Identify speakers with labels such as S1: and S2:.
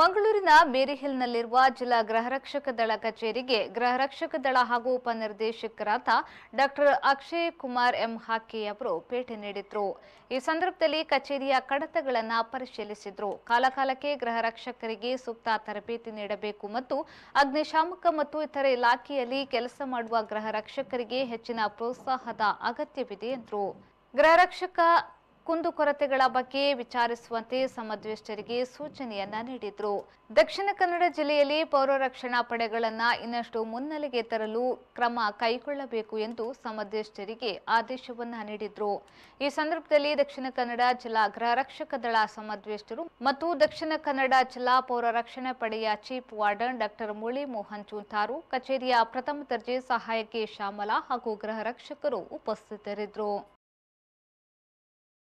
S1: ಮಂಗಳೂರಿನ ಮೇರಿಹಿಲ್ನಲ್ಲಿರುವ ಜಿಲ್ಲಾ ಗೃಹರಕ್ಷಕ ದಳ ಕಚೇರಿಗೆ ಗೃಹರಕ್ಷಕ ದಳ ಹಾಗೂ ಉಪನಿರ್ದೇಶಕರಾದ ಡಾಕ್ಟರ್ ಅಕ್ಷಯ್ ಕುಮಾರ್ ಎಂ ಹಾಕಿ ಅವರು ಭೇಟಿ ನೀಡಿದ್ರು ಈ ಸಂದರ್ಭದಲ್ಲಿ ಕಚೇರಿಯ ಕಡತಗಳನ್ನು ಪರಿಶೀಲಿಸಿದ್ರು ಕಾಲಕಾಲಕ್ಕೆ ಗೃಹರಕ್ಷಕರಿಗೆ ಸೂಕ್ತ ತರಬೇತಿ ನೀಡಬೇಕು ಮತ್ತು ಅಗ್ನಿಶಾಮಕ ಮತ್ತು ಇತರೆ ಇಲಾಖೆಯಲ್ಲಿ ಕೆಲಸ ಮಾಡುವ ರಕ್ಷಕರಿಗೆ ಹೆಚ್ಚಿನ ಪ್ರೋತ್ಸಾಹದ ಅಗತ್ಯವಿದೆ ಎಂದರು ಗೃಹರಕ್ಷಕ ಕುಂದುಕೊರತೆಗಳ ಬಗ್ಗೆ ವಿಚಾರಿಸುವಂತೆ ಸಮದ್ವೇಷ್ಟರಿಗೆ ಸೂಚನೆಯನ್ನ ನೀಡಿದ್ರು ದಕ್ಷಿಣ ಕನ್ನಡ ಜಿಲ್ಲೆಯಲ್ಲಿ ಪೌರರಕ್ಷಣಾ ಪಡೆಗಳನ್ನ ಇನ್ನಷ್ಟು ಮುನ್ನೆಲೆಗೆ ತರಲು ಕ್ರಮ ಕೈಗೊಳ್ಳಬೇಕು ಎಂದು ಸಮದ್ವೇಷ್ಟರಿಗೆ ಆದೇಶವನ್ನ ನೀಡಿದ್ರು ಈ ಸಂದರ್ಭದಲ್ಲಿ ದಕ್ಷಿಣ ಕನ್ನಡ ಜಿಲ್ಲಾ ಗೃಹ ರಕ್ಷಕ ದಳ ಸಮದ್ವೇಷ್ಟರು ಮತ್ತು ದಕ್ಷಿಣ ಕನ್ನಡ ಜಿಲ್ಲಾ ಪೌರರಕ್ಷಣಾ ರಕ್ಷಣಾ ಪಡೆಯ chief warden doctor Murali Mohan Chuntaru ಕಚೇರಿಯ ಪ್ರಥಮ ದರ್ಜೆ ಸಹಾಯಕಿ ಶ್ಯಾಮಲಾ ಹಾಗೂ ಗೃಹ ರಕ್ಷಕರು ಉಪಸ್ಥಿತರಿದ್ದರು